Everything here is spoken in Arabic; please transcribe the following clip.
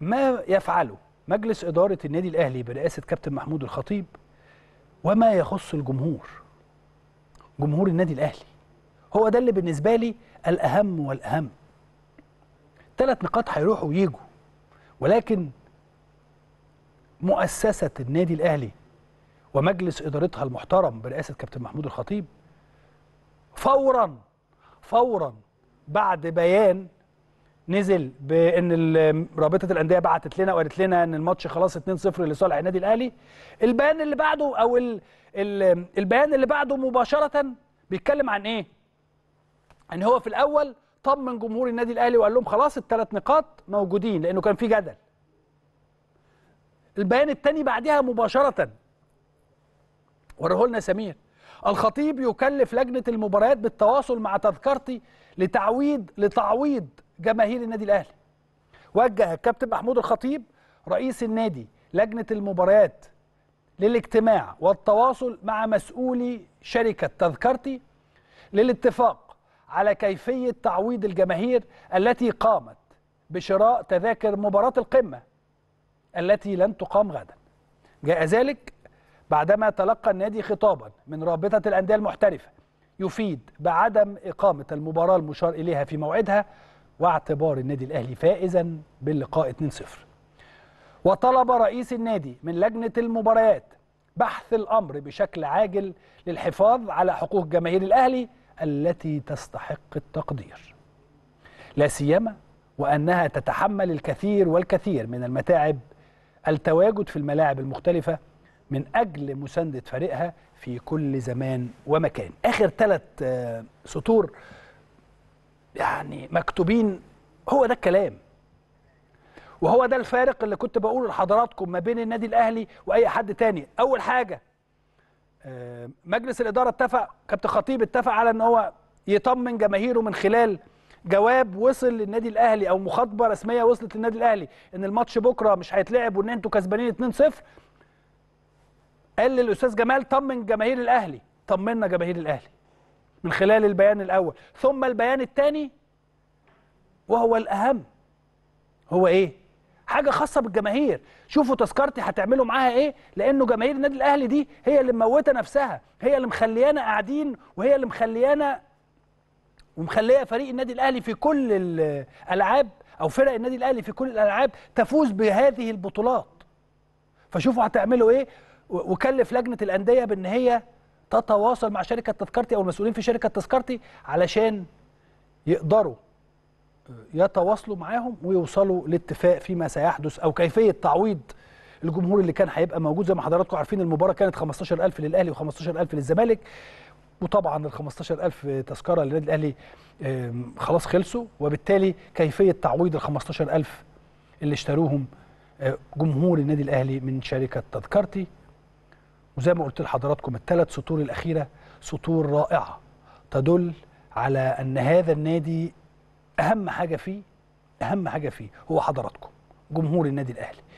ما يفعله مجلس إدارة النادي الأهلي برئاسة كابتن محمود الخطيب وما يخص الجمهور جمهور النادي الأهلي هو ده اللي بالنسبة لي الأهم والأهم ثلاث نقاط هيروحوا ويجوا ولكن مؤسسة النادي الأهلي ومجلس إدارتها المحترم برئاسة كابتن محمود الخطيب فورا فورا بعد بيان نزل بان رابطه الانديه بعتت لنا وقالت لنا ان الماتش خلاص 2-0 لصالح النادي الاهلي البيان اللي بعده او الـ الـ البيان اللي بعده مباشره بيتكلم عن ايه ان هو في الاول طمن جمهور النادي الاهلي وقال لهم خلاص الثلاث نقاط موجودين لانه كان في جدل البيان الثاني بعدها مباشره وراه لنا سمير الخطيب يكلف لجنه المباريات بالتواصل مع تذكرتي لتعويض لتعويض جماهير النادي الاهلي وجه الكابتن محمود الخطيب رئيس النادي لجنه المباريات للاجتماع والتواصل مع مسؤولي شركه تذكرتي للاتفاق على كيفيه تعويض الجماهير التي قامت بشراء تذاكر مباراه القمه التي لن تقام غدا جاء ذلك بعدما تلقى النادي خطابا من رابطه الانديه المحترفه يفيد بعدم اقامه المباراه المشار اليها في موعدها واعتبار النادي الاهلي فائزا باللقاء 2-0 وطلب رئيس النادي من لجنه المباريات بحث الامر بشكل عاجل للحفاظ على حقوق جماهير الاهلي التي تستحق التقدير لا سيما وانها تتحمل الكثير والكثير من المتاعب التواجد في الملاعب المختلفه من اجل مسانده فريقها في كل زمان ومكان اخر ثلاث آه، سطور يعني مكتوبين هو ده الكلام وهو ده الفارق اللي كنت بقوله لحضراتكم ما بين النادي الاهلي واي حد تاني اول حاجه آه، مجلس الاداره اتفق كابتن خطيب اتفق على ان هو يطمن جماهيره من خلال جواب وصل للنادي الاهلي او مخاطبه رسميه وصلت للنادي الاهلي ان الماتش بكره مش هيتلعب وان انتوا كسبانين 2-0 قال للاستاذ جمال طمن جماهير الاهلي طمنا جماهير الاهلي من خلال البيان الأول ثم البيان الثاني وهو الأهم هو إيه؟ حاجة خاصة بالجماهير شوفوا تذكرتي هتعملوا معاها إيه لأنه جماهير النادي الأهلي دي هي اللي مموتة نفسها هي اللي مخليانا قاعدين وهي اللي مخليانا ومخلية فريق النادي الأهلي في كل الألعاب أو فرق النادي الأهلي في كل الألعاب تفوز بهذه البطولات فشوفوا هتعملوا إيه وكلف لجنة الأندية بأن هي تتواصل مع شركه تذكرتي او المسؤولين في شركه تذكرتي علشان يقدروا يتواصلوا معاهم ويوصلوا لاتفاق فيما سيحدث او كيفيه تعويض الجمهور اللي كان هيبقى موجود زي ما حضراتكم عارفين المباراه كانت 15000 للاهلي و15000 للزمالك وطبعا ال 15000 تذكره للنادي الاهلي خلاص خلصوا وبالتالي كيفيه تعويض ال 15000 اللي اشتروهم آه، جمهور النادي الاهلي من شركه تذكرتي وزي ما قلت لحضراتكم الثلاث سطور الأخيرة سطور رائعة تدل على أن هذا النادي أهم حاجة فيه أهم حاجة فيه هو حضراتكم جمهور النادي الأهلي